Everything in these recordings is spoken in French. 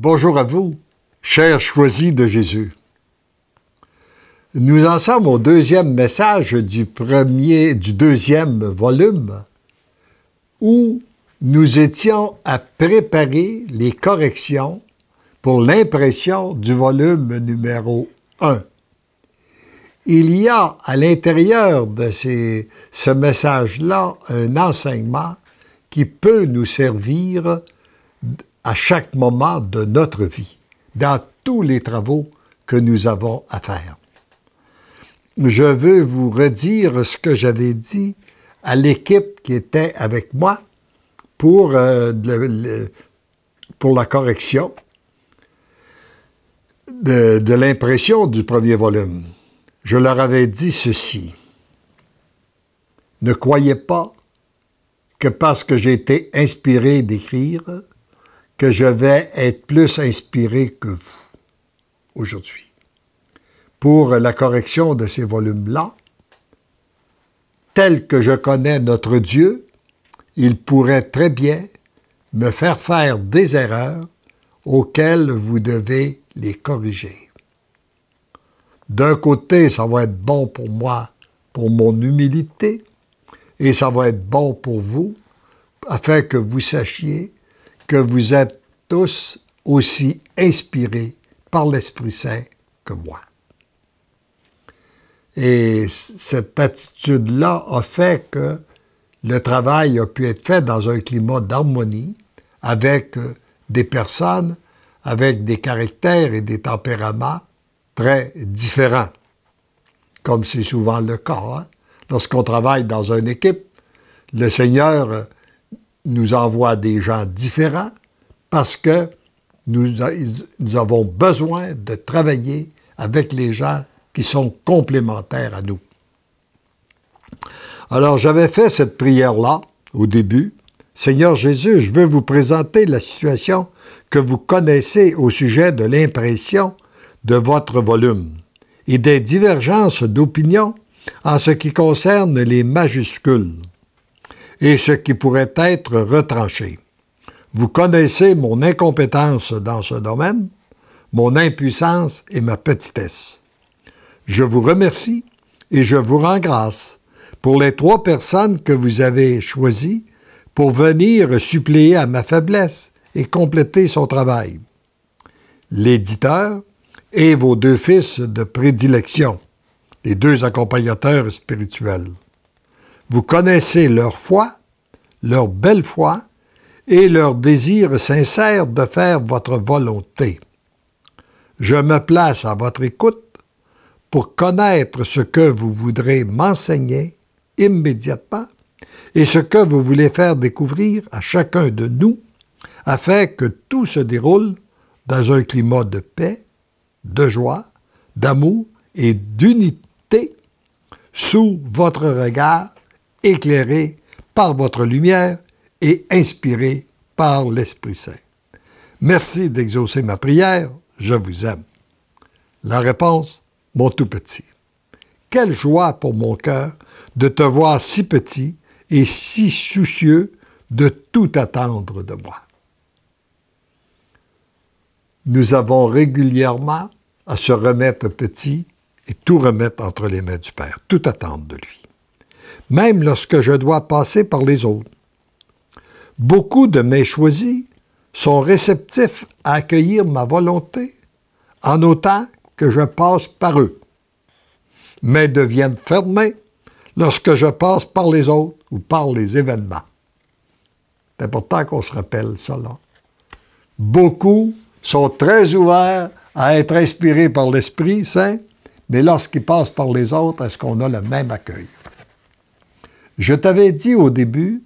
Bonjour à vous, chers choisis de Jésus. Nous en sommes au deuxième message du premier, du deuxième volume, où nous étions à préparer les corrections pour l'impression du volume numéro 1. Il y a à l'intérieur de ce message-là un enseignement qui peut nous servir à chaque moment de notre vie, dans tous les travaux que nous avons à faire. Je veux vous redire ce que j'avais dit à l'équipe qui était avec moi pour, euh, pour la correction de l'impression du premier volume. Je leur avais dit ceci. Ne croyez pas que parce que j'ai été inspiré d'écrire, que je vais être plus inspiré que vous aujourd'hui. Pour la correction de ces volumes-là, tel que je connais notre Dieu, il pourrait très bien me faire faire des erreurs auxquelles vous devez les corriger. D'un côté, ça va être bon pour moi, pour mon humilité, et ça va être bon pour vous, afin que vous sachiez que vous êtes tous aussi inspirés par l'Esprit Saint que moi. Et cette attitude-là a fait que le travail a pu être fait dans un climat d'harmonie avec euh, des personnes, avec des caractères et des tempéraments très différents, comme c'est souvent le cas. Hein. Lorsqu'on travaille dans une équipe, le Seigneur euh, nous envoie des gens différents parce que nous, nous, avons besoin de travailler avec les gens qui sont complémentaires à nous. Alors j'avais fait cette prière-là au début. Seigneur Jésus, je veux vous présenter la situation que vous connaissez au sujet de l'impression de votre volume et des divergences d'opinion en ce qui concerne les majuscules et ce qui pourrait être retranché. Vous connaissez mon incompétence dans ce domaine, mon impuissance et ma petitesse. Je vous remercie et je vous rends grâce pour les trois personnes que vous avez choisies pour venir suppléer à ma faiblesse et compléter son travail. L'éditeur et vos deux fils de prédilection, les deux accompagnateurs spirituels. Vous connaissez leur foi, leur belle foi et leur désir sincère de faire votre volonté. Je me place à votre écoute pour connaître ce que vous voudrez m'enseigner immédiatement et ce que vous voulez faire découvrir à chacun de nous afin que tout se déroule dans un climat de paix, de joie, d'amour et d'unité sous votre regard éclairé par votre lumière et inspiré par l'Esprit Saint. Merci d'exaucer ma prière, je vous aime. La réponse, mon tout petit. Quelle joie pour mon cœur de te voir si petit et si soucieux de tout attendre de moi. Nous avons régulièrement à se remettre petit et tout remettre entre les mains du Père, tout attendre de lui même lorsque je dois passer par les autres. Beaucoup de mes choisis sont réceptifs à accueillir ma volonté en autant que je passe par eux, mais deviennent fermés lorsque je passe par les autres ou par les événements. C'est important qu'on se rappelle cela. Beaucoup sont très ouverts à être inspirés par l'Esprit Saint, mais lorsqu'ils passent par les autres, est-ce qu'on a le même accueil? Je t'avais dit au début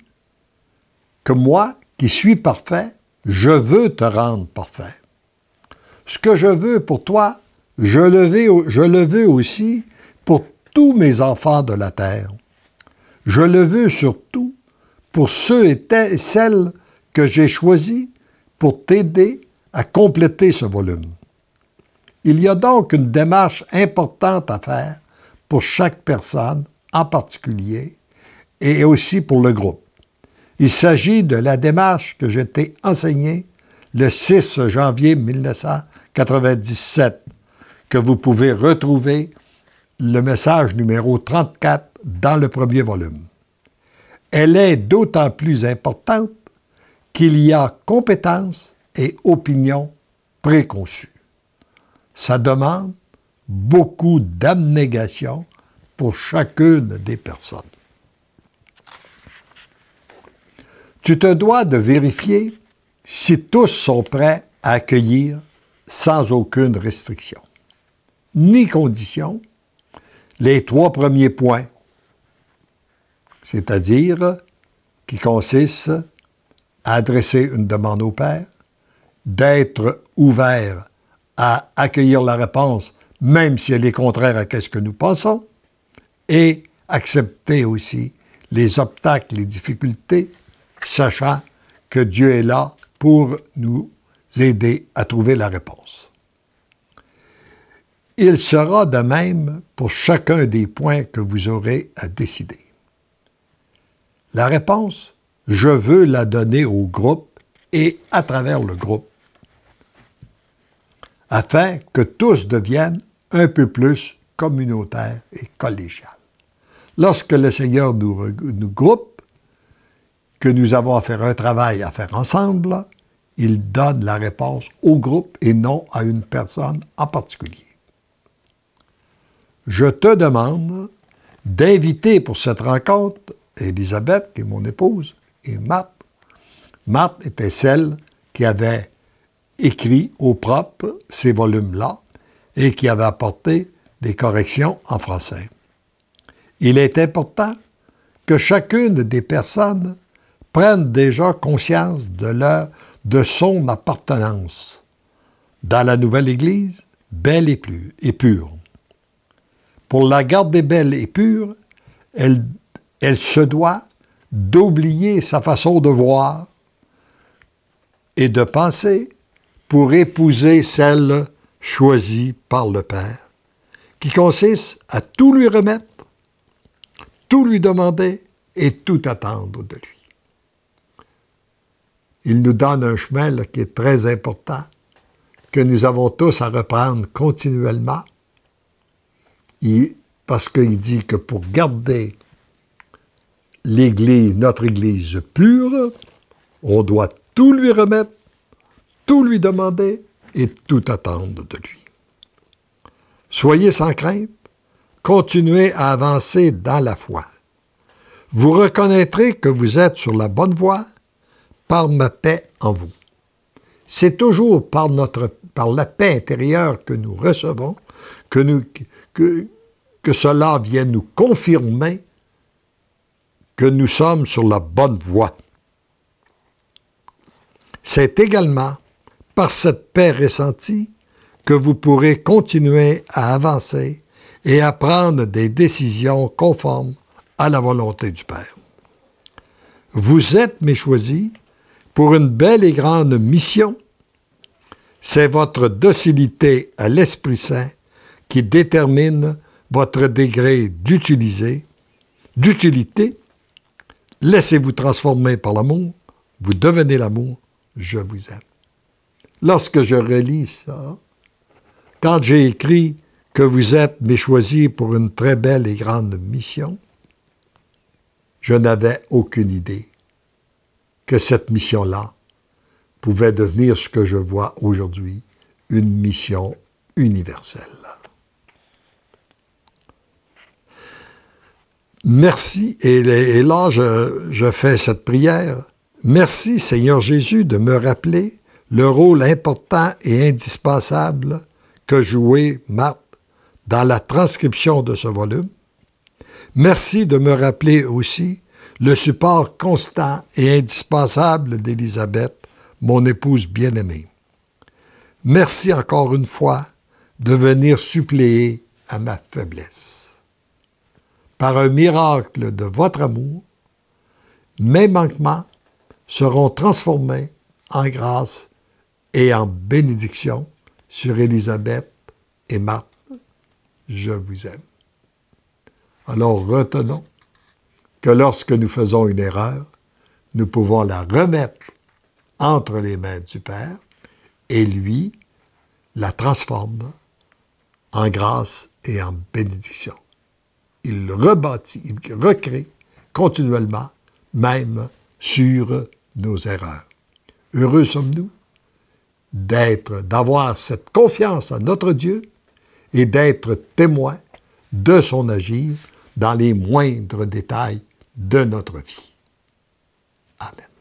que moi, qui suis parfait, je veux te rendre parfait. Ce que je veux pour toi, je le veux, aussi pour tous mes enfants de la terre. Je le veux surtout pour ceux et celles que j'ai choisis pour t'aider à compléter ce volume. Il y a donc une démarche importante à faire pour chaque personne, en particulier et aussi pour le groupe. Il s'agit de la démarche que j'étais t'ai enseignée le 6 janvier 1997, que vous pouvez retrouver le message numéro 34 dans le premier volume. Elle est d'autant plus importante qu'il y a compétences et opinions préconçues. Ça demande beaucoup d'abnégation pour chacune des personnes. tu te dois de vérifier si tous sont prêts à accueillir sans aucune restriction, ni condition, les trois premiers points, c'est-à-dire qui consistent à adresser une demande au Père, d'être ouvert à accueillir la réponse, même si elle est contraire à ce que nous pensons, et accepter aussi les obstacles, les difficultés, sachant que Dieu est là pour nous aider à trouver la réponse. Il sera de même pour chacun des points que vous aurez à décider. La réponse, je veux la donner au groupe et à travers le groupe, afin que tous deviennent un peu plus communautaires et collégiales. Lorsque le Seigneur nous, nous groupe, que nous avons à faire un travail à faire ensemble, il donne la réponse au groupe et non à une personne en particulier. Je te demande d'inviter pour cette rencontre Elisabeth, qui est mon épouse, et Marthe. Marthe était celle qui avait écrit au propre ces volumes-là et qui avait apporté des corrections en français. Il est important que chacune des personnes prennent déjà conscience de, de son appartenance dans la nouvelle Église, belle et, et pure. Pour la garde des belles et pures, elle, elle se doit d'oublier sa façon de voir et de penser pour épouser celle choisie par le Père, qui consiste à tout lui remettre, tout lui demander et tout attendre de lui il nous donne un chemin qui est très important, que nous avons tous à reprendre continuellement, parce qu'il dit que pour garder l'Église, notre Église pure, on doit tout lui remettre, tout lui demander et tout attendre de lui. Soyez sans crainte, continuez à avancer dans la foi. Vous reconnaîtrez que vous êtes sur la bonne voie par ma paix en vous. C'est toujours par, notre, par la paix intérieure que nous recevons que, nous, que, que cela vient nous confirmer que nous sommes sur la bonne voie. C'est également par cette paix ressentie que vous pourrez continuer à avancer et à prendre des décisions conformes à la volonté du Père. Vous êtes, mes choisis, pour une belle et grande mission, c'est votre docilité à l'Esprit Saint qui détermine votre degré d'utilité. Laissez-vous transformer par l'amour, vous devenez l'amour, je vous aime. Lorsque je relis ça, quand j'ai écrit que vous êtes mes choisis pour une très belle et grande mission, je n'avais aucune idée que cette mission-là pouvait devenir ce que je vois aujourd'hui, une mission universelle. Merci, et là je, fais cette prière. Merci Seigneur Jésus de me rappeler le rôle important et indispensable que jouait Marthe dans la transcription de ce volume. Merci de me rappeler aussi le support constant et indispensable d'Élisabeth, mon épouse bien-aimée. Merci encore une fois de venir suppléer à ma faiblesse. Par un miracle de votre amour, mes manquements seront transformés en grâce et en bénédiction sur Élisabeth et Marthe. Je vous aime. Alors retenons que lorsque nous faisons une erreur, nous pouvons la remettre entre les mains du Père et lui la transforme en grâce et en bénédiction. Il rebâtit, il recrée continuellement, même sur nos erreurs. Heureux sommes-nous d'être, d'avoir cette confiance en notre Dieu et d'être témoins de son agir dans les moindres détails de notre vie. Amen.